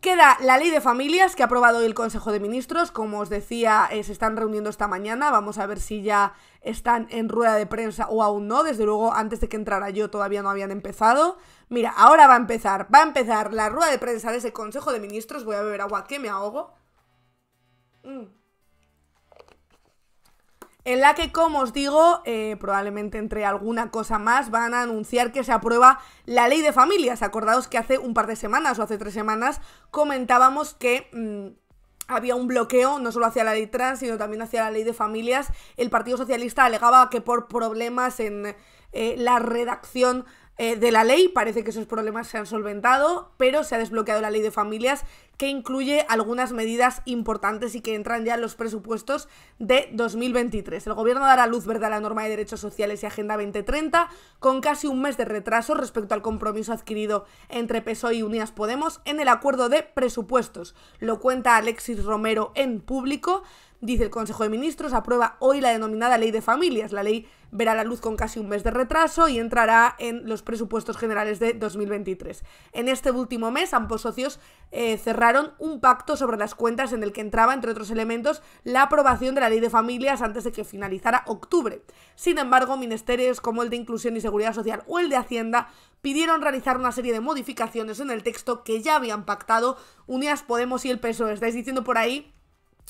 Queda la ley de familias que ha aprobado hoy el Consejo de Ministros. Como os decía, eh, se están reuniendo esta mañana. Vamos a ver si ya están en rueda de prensa o aún no. Desde luego, antes de que entrara yo todavía no habían empezado. Mira, ahora va a empezar. Va a empezar la rueda de prensa de ese Consejo de Ministros. Voy a beber agua que me ahogo. Mm en la que, como os digo, eh, probablemente entre alguna cosa más, van a anunciar que se aprueba la ley de familias. Acordaos que hace un par de semanas o hace tres semanas comentábamos que... Mm, había un bloqueo no solo hacia la ley trans, sino también hacia la ley de familias. El Partido Socialista alegaba que por problemas en eh, la redacción eh, de la ley, parece que esos problemas se han solventado, pero se ha desbloqueado la ley de familias que incluye algunas medidas importantes y que entran ya en los presupuestos de 2023. El gobierno dará luz verde a la norma de derechos sociales y Agenda 2030 con casi un mes de retraso respecto al compromiso adquirido entre PSOE y Unidas Podemos en el acuerdo de presupuestos. Lo cuenta Alexis Romero en público. Dice el Consejo de Ministros, aprueba hoy la denominada Ley de Familias. La ley verá la luz con casi un mes de retraso y entrará en los presupuestos generales de 2023. En este último mes, ambos socios eh, cerraron un pacto sobre las cuentas en el que entraba, entre otros elementos, la aprobación de la Ley de Familias antes de que finalizara octubre. Sin embargo, ministerios como el de Inclusión y Seguridad Social o el de Hacienda pidieron realizar una serie de modificaciones en el texto que ya habían pactado Unidas Podemos y el PSOE. Estáis diciendo por ahí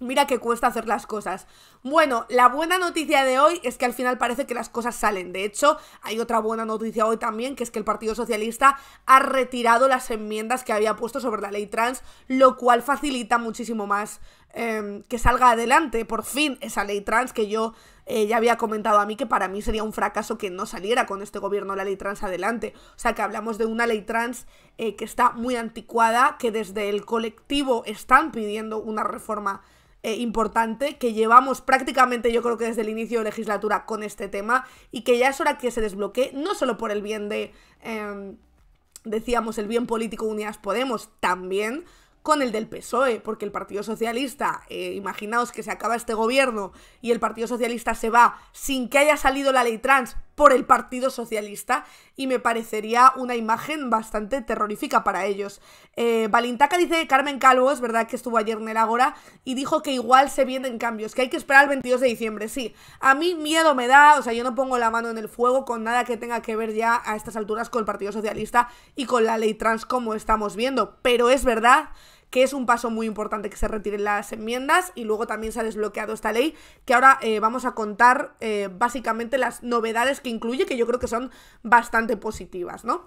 Mira que cuesta hacer las cosas. Bueno, la buena noticia de hoy es que al final parece que las cosas salen. De hecho, hay otra buena noticia hoy también, que es que el Partido Socialista ha retirado las enmiendas que había puesto sobre la ley trans, lo cual facilita muchísimo más em, que salga adelante por fin esa ley trans que yo eh, ya había comentado a mí que para mí sería un fracaso que no saliera con este gobierno la ley trans adelante. O sea que hablamos de una ley trans eh, que está muy anticuada, que desde el colectivo están pidiendo una reforma eh, importante que llevamos prácticamente yo creo que desde el inicio de legislatura con este tema y que ya es hora que se desbloquee, no solo por el bien de, em, decíamos, el bien político Unidas Podemos, también con el del PSOE, porque el Partido Socialista, eh, imaginaos que se acaba este gobierno y el Partido Socialista se va sin que haya salido la ley trans, por el Partido Socialista y me parecería una imagen bastante terrorífica para ellos. Eh, dice Carmen Calvo, es verdad que estuvo ayer en el Agora, y dijo que igual se vienen cambios, que hay que esperar el 22 de diciembre, sí. A mí miedo me da, o sea, yo no pongo la mano en el fuego con nada que tenga que ver ya a estas alturas con el Partido Socialista y con la ley trans como estamos viendo, pero es verdad que es un paso muy importante que se retiren las enmiendas y luego también se ha desbloqueado esta ley que ahora eh, vamos a contar eh, básicamente las novedades que incluye que yo creo que son bastante positivas, ¿no?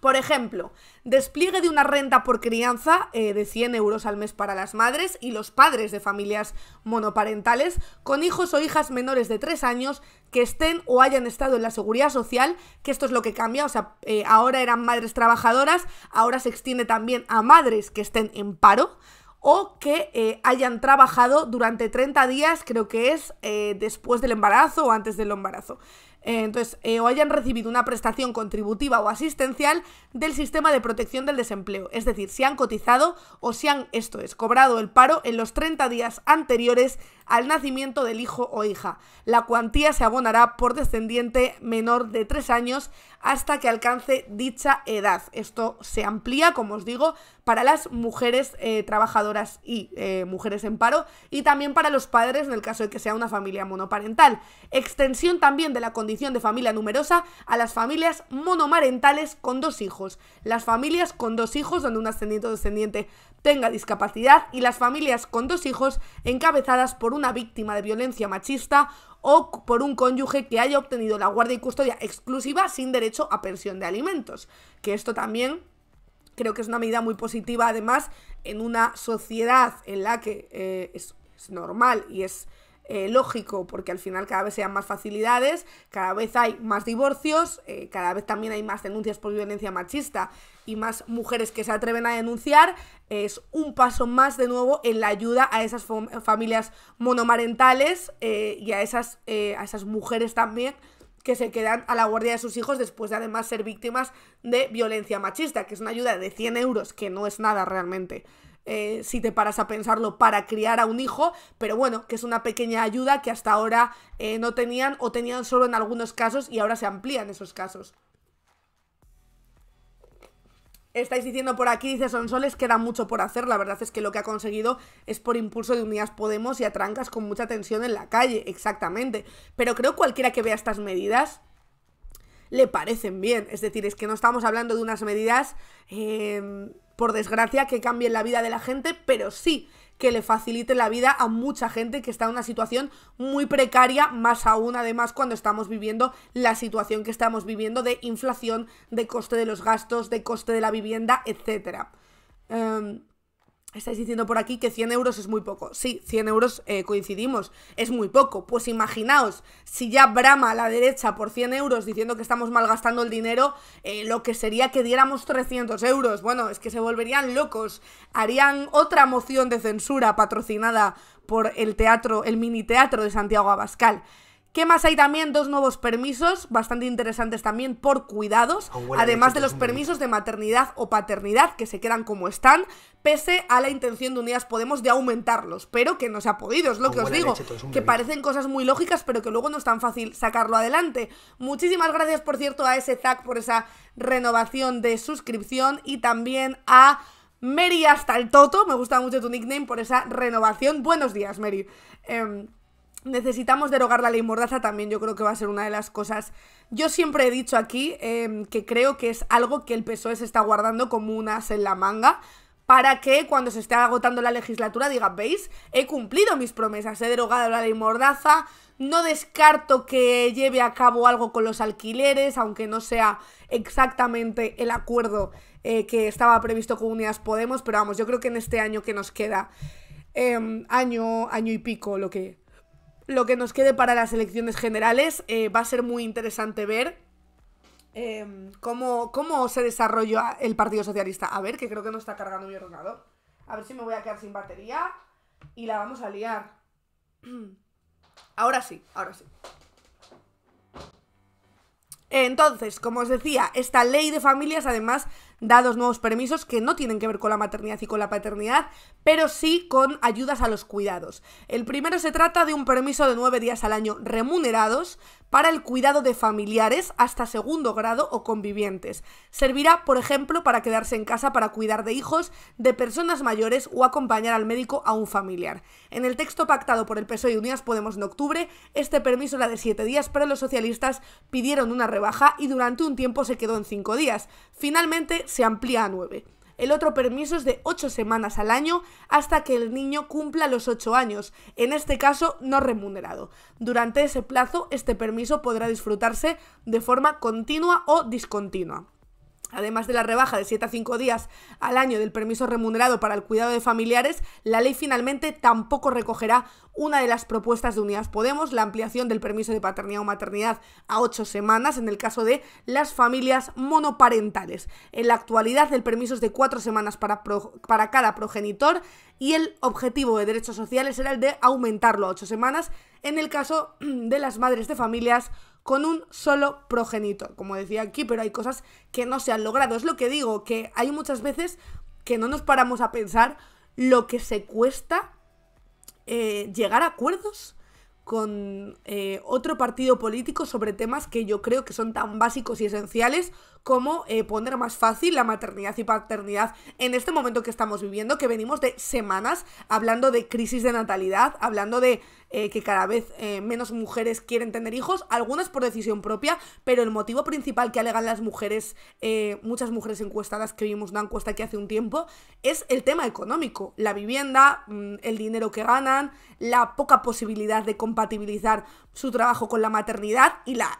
Por ejemplo, despliegue de una renta por crianza eh, de 100 euros al mes para las madres y los padres de familias monoparentales con hijos o hijas menores de 3 años que estén o hayan estado en la seguridad social, que esto es lo que cambia, o sea, eh, ahora eran madres trabajadoras, ahora se extiende también a madres que estén en paro o que eh, hayan trabajado durante 30 días, creo que es después del embarazo o antes del embarazo. Eh, entonces, eh, o hayan recibido una prestación contributiva o asistencial del sistema de protección del desempleo. Es decir, si han cotizado o si han, esto es, cobrado el paro en los 30 días anteriores al nacimiento del hijo o hija. La cuantía se abonará por descendiente menor de 3 años hasta que alcance dicha edad. Esto se amplía, como os digo, para las mujeres eh, trabajadoras y mujeres en paro y también para los padres en el caso de que sea una familia monoparental. Extensión también de la condición de familia numerosa a las familias monomarentales con dos hijos, las familias con dos hijos donde un ascendiente o descendiente tenga discapacidad y las familias con dos hijos encabezadas por una víctima de violencia machista o por un cónyuge que haya obtenido la guardia y custodia exclusiva sin derecho a pensión de alimentos, que esto también creo que es una medida muy positiva además en una sociedad en la que eh, es normal y es eh, lógico, porque al final cada vez se dan más facilidades, cada vez hay más divorcios, eh, cada vez también hay más denuncias por violencia machista y más mujeres que se atreven a denunciar, es un paso más de nuevo en la ayuda a esas familias monomarentales eh, y a esas, a esas mujeres también que se quedan a la guardia de sus hijos después de además ser víctimas de violencia machista, que es una ayuda de 100 euros, que no es nada realmente. Eh, si te paras a pensarlo, para criar a un hijo, pero bueno, que es una pequeña ayuda que hasta ahora eh, no tenían o tenían solo en algunos casos y ahora se amplían esos casos. Estáis diciendo por aquí, dice Sonsoles, queda mucho por hacer. La verdad es que lo que ha conseguido es por impulso de Unidas Podemos y a trancas con mucha tensión en la calle, exactamente. Pero creo cualquiera que vea estas medidas le parecen bien. Es decir, es que no estamos hablando de unas medidas... Eh, por desgracia, que cambien la vida de la gente, pero sí que le facilite la vida a mucha gente que está en una situación muy precaria, más aún además cuando estamos viviendo la situación que estamos viviendo de inflación, de coste de los gastos, de coste de la vivienda, etc. Estáis diciendo por aquí que 100 euros es muy poco. Sí, 100 euros eh, coincidimos, es muy poco. Pues imaginaos, si ya brama a la derecha por 100 euros diciendo que estamos malgastando el dinero, eh, lo que sería que diéramos 300 euros. Bueno, es que se volverían locos. Harían otra moción de censura patrocinada por el teatro, el mini teatro de Santiago Abascal. ¿Qué más hay también? Dos nuevos permisos, bastante interesantes también por cuidados, además de los permisos de maternidad o paternidad que se quedan como están, pese a la intención de Unidas Podemos de aumentarlos, pero que no se ha podido, es lo que os digo, que parecen cosas muy lógicas, pero que luego no es tan fácil sacarlo adelante. Muchísimas gracias, por cierto, a ese Zac por esa renovación de suscripción y también a... Mary hasta el Toto, me gusta mucho tu nickname por esa renovación. Buenos días, Mary. Em, Necesitamos derogar la ley Mordaza también, yo creo que va a ser una de las cosas. Yo siempre he dicho aquí em, que creo que es algo que el PSOE se está guardando como un as en la manga para que cuando se esté agotando la legislatura diga, veis, he cumplido mis promesas, he derogado la ley Mordaza, no descarto que lleve a cabo algo con los alquileres, aunque no sea exactamente el acuerdo eh, que estaba previsto con Unidas Podemos, pero vamos, yo creo que en este año que nos queda, em, año, año y pico, lo que lo que nos quede para las elecciones generales. Eh, va a ser muy interesante ver eh, cómo, cómo se desarrolla el Partido Socialista. A ver, que creo que no está cargando mi ordenador. A ver si me voy a quedar sin batería y la vamos a liar. Ahora sí, ahora sí. Entonces, como os decía, esta ley de familias además dados nuevos permisos que no tienen que ver con la maternidad y con la paternidad, pero sí con ayudas a los cuidados. El primero se trata de un permiso de nueve días al año remunerados para el cuidado de familiares hasta segundo grado o convivientes. Servirá, por ejemplo, para quedarse en casa para cuidar de hijos, de personas mayores o acompañar al médico a un familiar. En el texto pactado por el PSOE y Unidas Podemos en octubre, este permiso era de siete días, pero los socialistas pidieron una rebaja y durante un tiempo se quedó en cinco días. Finalmente se amplía a 9. El otro permiso es de 8 semanas al año hasta que el niño cumpla los 8 años, en este caso no remunerado. Durante ese plazo, este permiso podrá disfrutarse de forma continua o discontinua. Además de la rebaja de 7 a 5 días al año del permiso remunerado para el cuidado de familiares, la ley finalmente tampoco recogerá una de las propuestas de Unidas Podemos, la ampliación del permiso de paternidad o maternidad a 8 semanas en el caso de las familias monoparentales. En la actualidad el permiso es de 4 semanas para, cada progenitor y el objetivo de derechos sociales era el de aumentarlo a 8 semanas en el caso de las madres de familias con un solo progenitor, como decía aquí, pero hay cosas que no se han logrado. Es lo que digo, que hay muchas veces que no nos paramos a pensar lo que se cuesta eh, llegar a acuerdos con eh, otro partido político sobre temas que yo creo que son tan básicos y esenciales como eh, poner más fácil la maternidad y paternidad en este momento que estamos viviendo, que venimos de semanas hablando de crisis de natalidad, hablando de eh, que cada vez eh, menos mujeres quieren tener hijos, algunas por decisión propia, pero el motivo principal que alegan las mujeres, eh, muchas mujeres encuestadas que vimos una encuesta aquí hace un tiempo, es el tema económico, la vivienda, mm, el dinero que ganan, la poca posibilidad de compatibilizar su trabajo con la maternidad y la...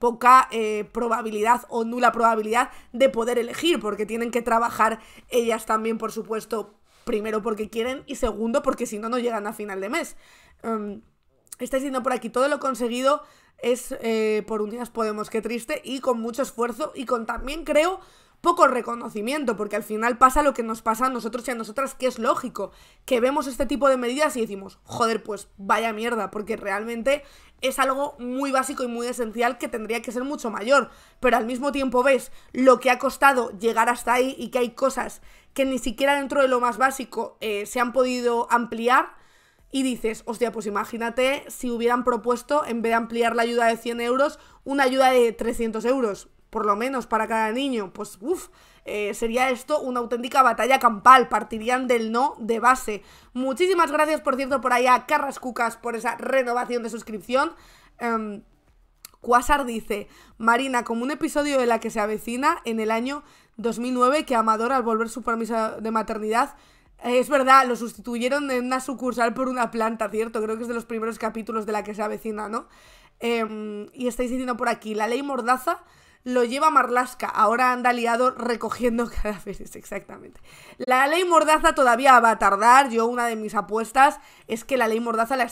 poca probabilidad o nula probabilidad de poder elegir, porque tienen que trabajar ellas también, por supuesto, Primero porque quieren y segundo porque si no, no llegan a final de mes. Estáis em, está diciendo por aquí, todo lo conseguido es eh, por por día Podemos, qué triste, y con mucho esfuerzo y con también creo poco reconocimiento, porque al final pasa lo que nos pasa a nosotros y a nosotras, que es lógico, que vemos este tipo de medidas y decimos, joder, pues vaya mierda, porque realmente es algo muy básico y muy esencial que tendría que ser mucho mayor, pero al mismo tiempo ves lo que ha costado llegar hasta ahí y que hay cosas que ni siquiera dentro de lo más básico eh, se han podido ampliar. Y dices, hostia, pues imagínate si hubieran propuesto, en vez de ampliar la ayuda de 100 euros, una ayuda de 300 euros, por lo menos para cada niño. Pues, uff, eh, sería esto una auténtica batalla campal, partirían del no de base. Muchísimas gracias, por cierto, por allá, a Carrascucas por esa renovación de suscripción. Em, Quasar dice, Marina, como un episodio de la que se avecina en el año 2009 que Amador al volver su permiso de maternidad eh, es verdad, lo sustituyeron en una sucursal por una planta, ¿cierto? Creo que es de los primeros capítulos de la que se avecina, ¿no? Em, y estáis diciendo por aquí, la ley Mordaza lo lleva Marlasca ahora anda liado recogiendo cadáveres, exactamente. La ley Mordaza todavía va a tardar, yo una de mis apuestas es que la ley Mordaza la,